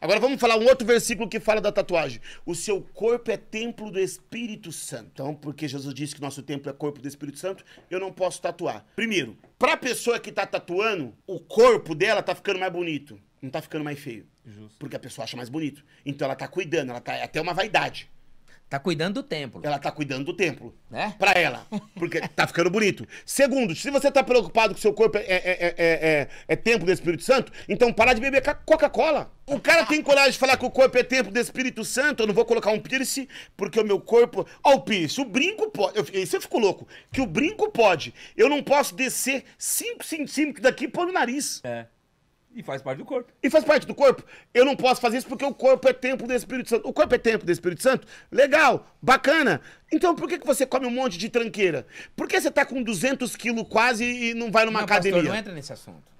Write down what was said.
Agora vamos falar um outro versículo que fala da tatuagem. O seu corpo é templo do Espírito Santo. Então, porque Jesus disse que nosso templo é corpo do Espírito Santo, eu não posso tatuar. Primeiro, para a pessoa que está tatuando, o corpo dela está ficando mais bonito, não está ficando mais feio. Justo. Porque a pessoa acha mais bonito. Então ela está cuidando, ela tá é até uma vaidade. Tá cuidando do templo. Ela tá cuidando do templo. Né? Pra ela. Porque tá ficando bonito. Segundo, se você tá preocupado que seu corpo é, é, é, é templo do Espírito Santo, então para de beber Coca-Cola. O cara tem coragem de falar que o corpo é templo do Espírito Santo, eu não vou colocar um piercing, porque o meu corpo. Ó, o piercing, o brinco pode. Eu, isso eu fico louco. Que o brinco pode. Eu não posso descer 5 centímetros daqui e pôr no nariz. É. E faz parte do corpo. E faz parte do corpo. Eu não posso fazer isso porque o corpo é templo do Espírito Santo. O corpo é templo do Espírito Santo? Legal, bacana. Então por que, que você come um monte de tranqueira? Por que você tá com 200 quilos quase e não vai numa não, academia? Pastor, não entra nesse assunto.